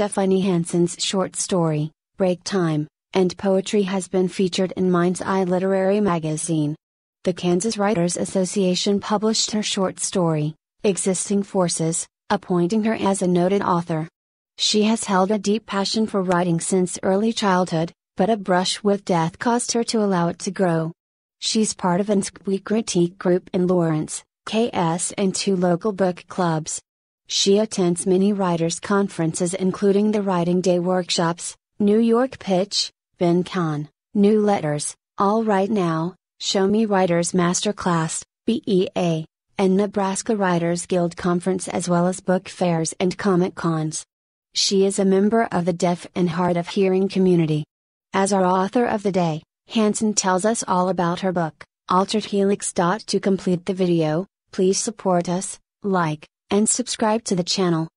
Stephanie Hanson's short story, Break Time, and poetry has been featured in Mind's Eye Literary Magazine. The Kansas Writers Association published her short story, Existing Forces, appointing her as a noted author. She has held a deep passion for writing since early childhood, but a brush with death caused her to allow it to grow. She's part of an Critique group in Lawrence, KS, and two local book clubs. She attends many writers' conferences, including the Writing Day workshops, New York Pitch, BenCon, New Letters, All Right Now, Show Me Writers Masterclass, BEA, and Nebraska Writers Guild Conference, as well as book fairs and comic cons. She is a member of the Deaf and Hard of Hearing community. As our author of the day, Hanson tells us all about her book, Altered Helix. To complete the video, please support us, like, and subscribe to the channel.